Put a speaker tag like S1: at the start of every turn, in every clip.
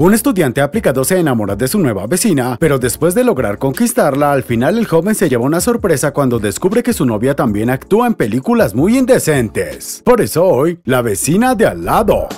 S1: Un estudiante aplicado se enamora de su nueva vecina, pero después de lograr conquistarla, al final el joven se lleva una sorpresa cuando descubre que su novia también actúa en películas muy indecentes. Por eso hoy, la vecina de al lado.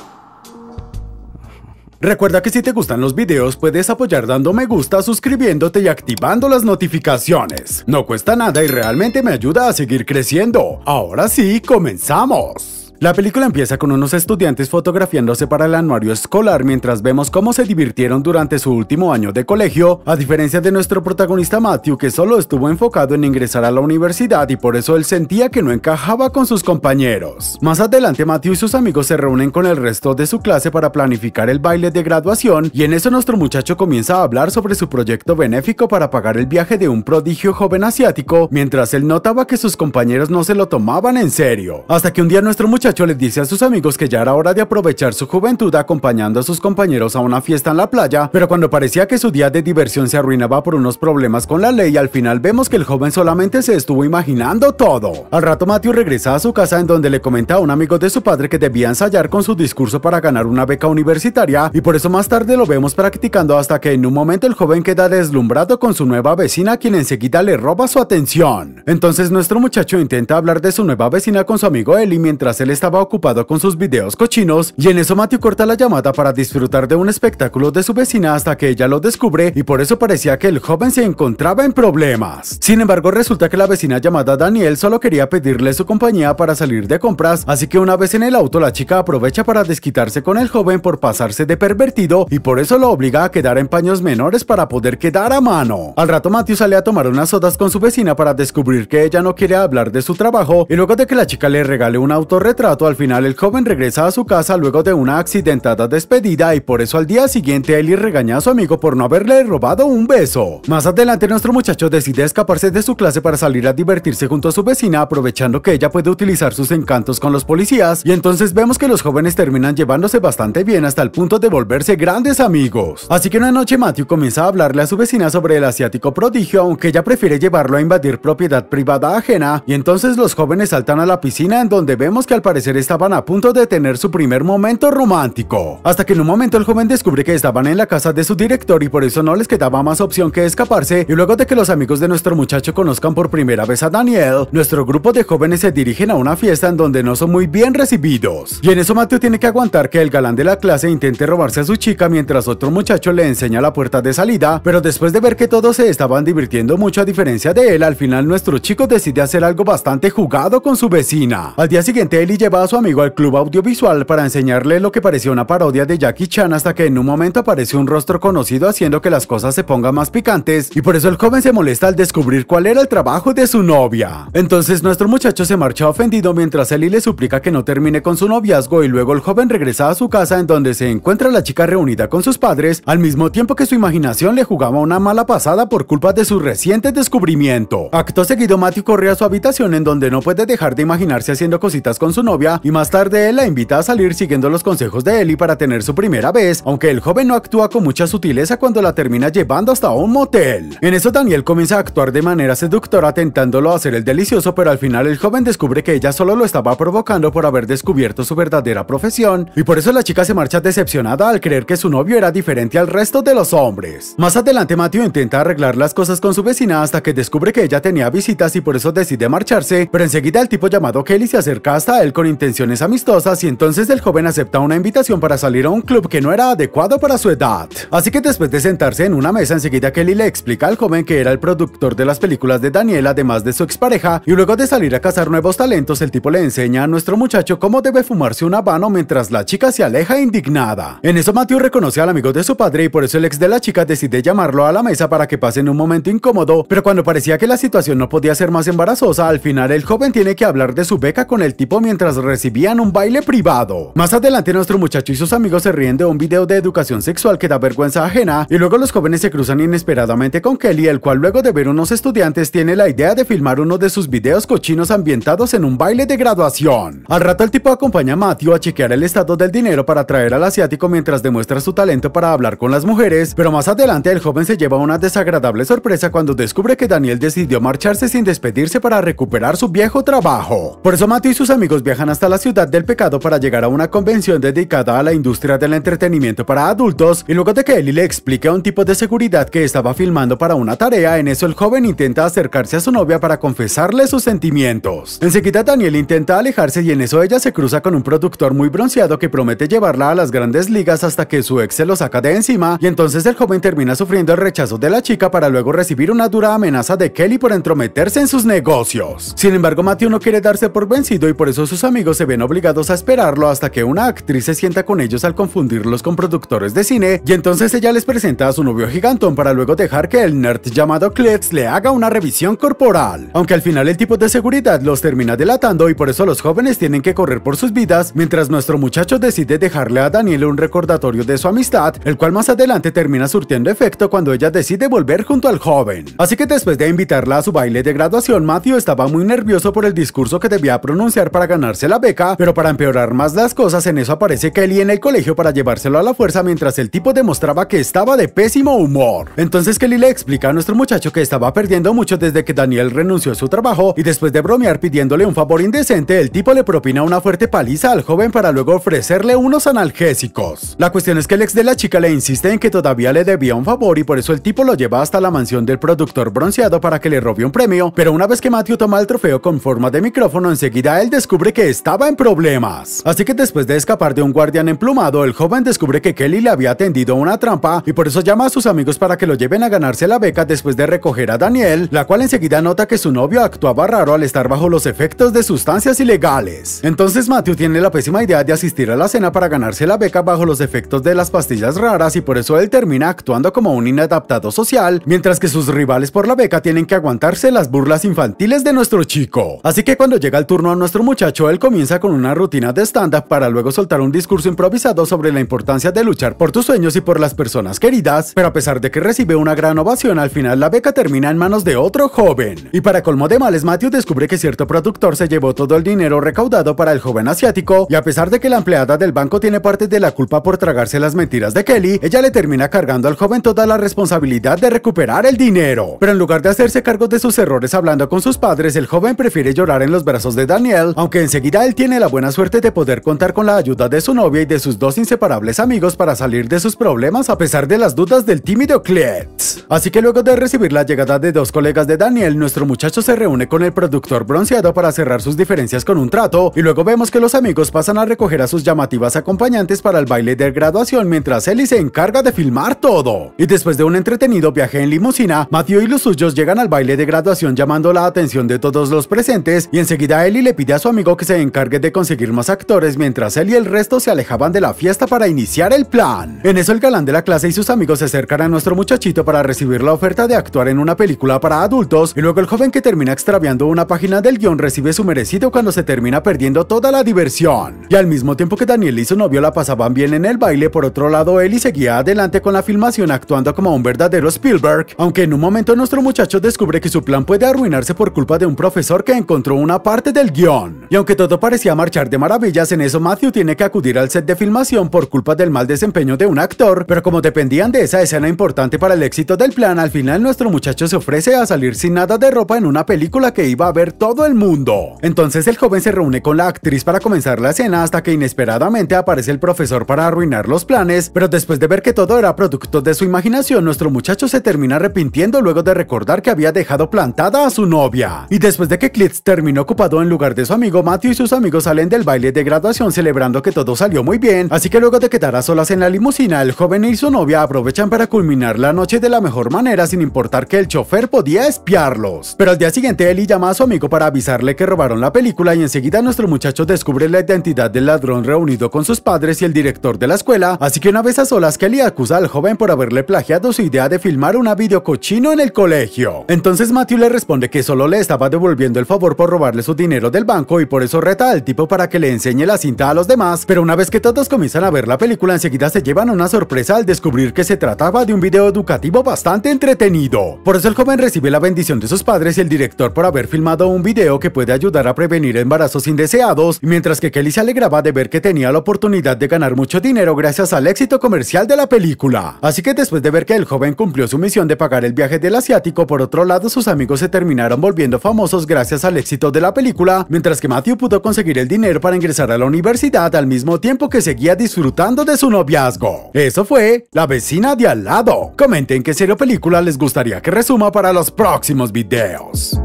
S1: Recuerda que si te gustan los videos puedes apoyar dando me gusta, suscribiéndote y activando las notificaciones. No cuesta nada y realmente me ayuda a seguir creciendo. Ahora sí, comenzamos. La película empieza con unos estudiantes fotografiándose para el anuario escolar mientras vemos cómo se divirtieron durante su último año de colegio, a diferencia de nuestro protagonista Matthew que solo estuvo enfocado en ingresar a la universidad y por eso él sentía que no encajaba con sus compañeros. Más adelante Matthew y sus amigos se reúnen con el resto de su clase para planificar el baile de graduación y en eso nuestro muchacho comienza a hablar sobre su proyecto benéfico para pagar el viaje de un prodigio joven asiático, mientras él notaba que sus compañeros no se lo tomaban en serio. Hasta que un día nuestro muchacho muchacho les dice a sus amigos que ya era hora de aprovechar su juventud acompañando a sus compañeros a una fiesta en la playa, pero cuando parecía que su día de diversión se arruinaba por unos problemas con la ley, al final vemos que el joven solamente se estuvo imaginando todo. Al rato Matthew regresa a su casa en donde le comenta a un amigo de su padre que debía ensayar con su discurso para ganar una beca universitaria y por eso más tarde lo vemos practicando hasta que en un momento el joven queda deslumbrado con su nueva vecina quien enseguida le roba su atención. Entonces nuestro muchacho intenta hablar de su nueva vecina con su amigo Ellie mientras él está estaba ocupado con sus videos cochinos y en eso Matthew corta la llamada para disfrutar de un espectáculo de su vecina hasta que ella lo descubre y por eso parecía que el joven se encontraba en problemas. Sin embargo, resulta que la vecina llamada Daniel solo quería pedirle su compañía para salir de compras, así que una vez en el auto la chica aprovecha para desquitarse con el joven por pasarse de pervertido y por eso lo obliga a quedar en paños menores para poder quedar a mano. Al rato Matthew sale a tomar unas sodas con su vecina para descubrir que ella no quiere hablar de su trabajo y luego de que la chica le regale un autorretrato al final el joven regresa a su casa luego de una accidentada despedida y por eso al día siguiente Ellie regaña a su amigo por no haberle robado un beso. Más adelante nuestro muchacho decide escaparse de su clase para salir a divertirse junto a su vecina aprovechando que ella puede utilizar sus encantos con los policías y entonces vemos que los jóvenes terminan llevándose bastante bien hasta el punto de volverse grandes amigos. Así que una noche Matthew comienza a hablarle a su vecina sobre el asiático prodigio aunque ella prefiere llevarlo a invadir propiedad privada ajena y entonces los jóvenes saltan a la piscina en donde vemos que al parecer estaban a punto de tener su primer momento romántico, hasta que en un momento el joven descubre que estaban en la casa de su director y por eso no les quedaba más opción que escaparse y luego de que los amigos de nuestro muchacho conozcan por primera vez a Daniel, nuestro grupo de jóvenes se dirigen a una fiesta en donde no son muy bien recibidos. Y en eso Mateo tiene que aguantar que el galán de la clase intente robarse a su chica mientras otro muchacho le enseña la puerta de salida, pero después de ver que todos se estaban divirtiendo mucho a diferencia de él, al final nuestro chico decide hacer algo bastante jugado con su vecina. Al día siguiente él y lleva a su amigo al club audiovisual para enseñarle lo que parecía una parodia de Jackie Chan hasta que en un momento aparece un rostro conocido haciendo que las cosas se pongan más picantes y por eso el joven se molesta al descubrir cuál era el trabajo de su novia. Entonces nuestro muchacho se marcha ofendido mientras Ellie le suplica que no termine con su noviazgo y luego el joven regresa a su casa en donde se encuentra la chica reunida con sus padres al mismo tiempo que su imaginación le jugaba una mala pasada por culpa de su reciente descubrimiento. Acto seguido Matthew corre a su habitación en donde no puede dejar de imaginarse haciendo cositas con su novia novia y más tarde él la invita a salir siguiendo los consejos de Ellie para tener su primera vez, aunque el joven no actúa con mucha sutileza cuando la termina llevando hasta un motel. En eso Daniel comienza a actuar de manera seductora tentándolo a hacer el delicioso, pero al final el joven descubre que ella solo lo estaba provocando por haber descubierto su verdadera profesión, y por eso la chica se marcha decepcionada al creer que su novio era diferente al resto de los hombres. Más adelante Matthew intenta arreglar las cosas con su vecina hasta que descubre que ella tenía visitas y por eso decide marcharse, pero enseguida el tipo llamado Kelly se acerca hasta él con intenciones amistosas y entonces el joven acepta una invitación para salir a un club que no era adecuado para su edad. Así que después de sentarse en una mesa, enseguida Kelly le explica al joven que era el productor de las películas de Daniel, además de su expareja, y luego de salir a cazar nuevos talentos, el tipo le enseña a nuestro muchacho cómo debe fumarse un habano mientras la chica se aleja indignada. En eso Matthew reconoce al amigo de su padre y por eso el ex de la chica decide llamarlo a la mesa para que pase en un momento incómodo, pero cuando parecía que la situación no podía ser más embarazosa, al final el joven tiene que hablar de su beca con el tipo mientras recibían un baile privado. Más adelante nuestro muchacho y sus amigos se ríen de un video de educación sexual que da vergüenza ajena y luego los jóvenes se cruzan inesperadamente con Kelly, el cual luego de ver unos estudiantes tiene la idea de filmar uno de sus videos cochinos ambientados en un baile de graduación. Al rato el tipo acompaña a Matthew a chequear el estado del dinero para traer al asiático mientras demuestra su talento para hablar con las mujeres, pero más adelante el joven se lleva una desagradable sorpresa cuando descubre que Daniel decidió marcharse sin despedirse para recuperar su viejo trabajo. Por eso Matthew y sus amigos viajan hasta la ciudad del pecado para llegar a una convención dedicada a la industria del entretenimiento para adultos y luego de que Ellie le explique a un tipo de seguridad que estaba filmando para una tarea, en eso el joven intenta acercarse a su novia para confesarle sus sentimientos. Enseguida Daniel intenta alejarse y en eso ella se cruza con un productor muy bronceado que promete llevarla a las grandes ligas hasta que su ex se lo saca de encima y entonces el joven termina sufriendo el rechazo de la chica para luego recibir una dura amenaza de Kelly por entrometerse en sus negocios. Sin embargo, Matthew no quiere darse por vencido y por eso sus amigos se ven obligados a esperarlo hasta que una actriz se sienta con ellos al confundirlos con productores de cine y entonces ella les presenta a su novio gigantón para luego dejar que el nerd llamado Clips le haga una revisión corporal. Aunque al final el tipo de seguridad los termina delatando y por eso los jóvenes tienen que correr por sus vidas mientras nuestro muchacho decide dejarle a Daniel un recordatorio de su amistad, el cual más adelante termina surtiendo efecto cuando ella decide volver junto al joven. Así que después de invitarla a su baile de graduación, Matthew estaba muy nervioso por el discurso que debía pronunciar para ganarse la beca, pero para empeorar más las cosas, en eso aparece Kelly en el colegio para llevárselo a la fuerza mientras el tipo demostraba que estaba de pésimo humor. Entonces Kelly le explica a nuestro muchacho que estaba perdiendo mucho desde que Daniel renunció a su trabajo y después de bromear pidiéndole un favor indecente, el tipo le propina una fuerte paliza al joven para luego ofrecerle unos analgésicos. La cuestión es que el ex de la chica le insiste en que todavía le debía un favor y por eso el tipo lo lleva hasta la mansión del productor bronceado para que le robe un premio, pero una vez que Matthew toma el trofeo con forma de micrófono, enseguida él descubre que estaba en problemas. Así que después de escapar de un guardián emplumado, el joven descubre que Kelly le había tendido una trampa y por eso llama a sus amigos para que lo lleven a ganarse la beca después de recoger a Daniel, la cual enseguida nota que su novio actuaba raro al estar bajo los efectos de sustancias ilegales. Entonces Matthew tiene la pésima idea de asistir a la cena para ganarse la beca bajo los efectos de las pastillas raras y por eso él termina actuando como un inadaptado social, mientras que sus rivales por la beca tienen que aguantarse las burlas infantiles de nuestro chico. Así que cuando llega el turno a nuestro muchacho, él comienza con una rutina de stand-up para luego soltar un discurso improvisado sobre la importancia de luchar por tus sueños y por las personas queridas, pero a pesar de que recibe una gran ovación, al final la beca termina en manos de otro joven. Y para colmo de males, Matthew descubre que cierto productor se llevó todo el dinero recaudado para el joven asiático, y a pesar de que la empleada del banco tiene parte de la culpa por tragarse las mentiras de Kelly, ella le termina cargando al joven toda la responsabilidad de recuperar el dinero. Pero en lugar de hacerse cargo de sus errores hablando con sus padres, el joven prefiere llorar en los brazos de Daniel, aunque en Enseguida él tiene la buena suerte de poder contar con la ayuda de su novia y de sus dos inseparables amigos para salir de sus problemas a pesar de las dudas del tímido Clets. Así que luego de recibir la llegada de dos colegas de Daniel, nuestro muchacho se reúne con el productor bronceado para cerrar sus diferencias con un trato y luego vemos que los amigos pasan a recoger a sus llamativas acompañantes para el baile de graduación mientras Ellie se encarga de filmar todo. Y después de un entretenido viaje en limusina, Matthew y los suyos llegan al baile de graduación llamando la atención de todos los presentes y enseguida Ellie le pide a su amigo que se encargue de conseguir más actores mientras él y el resto se alejaban de la fiesta para iniciar el plan. En eso el galán de la clase y sus amigos se acercan a nuestro muchachito para recibir la oferta de actuar en una película para adultos y luego el joven que termina extraviando una página del guión recibe su merecido cuando se termina perdiendo toda la diversión. Y al mismo tiempo que Daniel y su novio la pasaban bien en el baile, por otro lado y seguía adelante con la filmación actuando como un verdadero Spielberg, aunque en un momento nuestro muchacho descubre que su plan puede arruinarse por culpa de un profesor que encontró una parte del guión. Y aunque todo parecía marchar de maravillas, en eso Matthew tiene que acudir al set de filmación por culpa del mal desempeño de un actor, pero como dependían de esa escena importante para el éxito del plan, al final nuestro muchacho se ofrece a salir sin nada de ropa en una película que iba a ver todo el mundo. Entonces el joven se reúne con la actriz para comenzar la escena hasta que inesperadamente aparece el profesor para arruinar los planes, pero después de ver que todo era producto de su imaginación, nuestro muchacho se termina arrepintiendo luego de recordar que había dejado plantada a su novia. Y después de que Clitz terminó ocupado en lugar de su amigo Matthew, y sus amigos salen del baile de graduación celebrando que todo salió muy bien, así que luego de quedar a solas en la limusina, el joven y su novia aprovechan para culminar la noche de la mejor manera sin importar que el chofer podía espiarlos. Pero al día siguiente Eli llama a su amigo para avisarle que robaron la película y enseguida nuestro muchacho descubre la identidad del ladrón reunido con sus padres y el director de la escuela, así que una vez a solas Kelly acusa al joven por haberle plagiado su idea de filmar una cochino en el colegio. Entonces Matthew le responde que solo le estaba devolviendo el favor por robarle su dinero del banco y por eso reta al tipo para que le enseñe la cinta a los demás, pero una vez que todos comienzan a ver la película enseguida se llevan una sorpresa al descubrir que se trataba de un video educativo bastante entretenido. Por eso el joven recibe la bendición de sus padres y el director por haber filmado un video que puede ayudar a prevenir embarazos indeseados, mientras que Kelly se alegraba de ver que tenía la oportunidad de ganar mucho dinero gracias al éxito comercial de la película. Así que después de ver que el joven cumplió su misión de pagar el viaje del asiático, por otro lado sus amigos se terminaron volviendo famosos gracias al éxito de la película, mientras que Matthew pudo conseguir el dinero para ingresar a la universidad al mismo tiempo que seguía disfrutando de su noviazgo. Eso fue La vecina de al lado. Comenten qué serie película les gustaría que resuma para los próximos videos.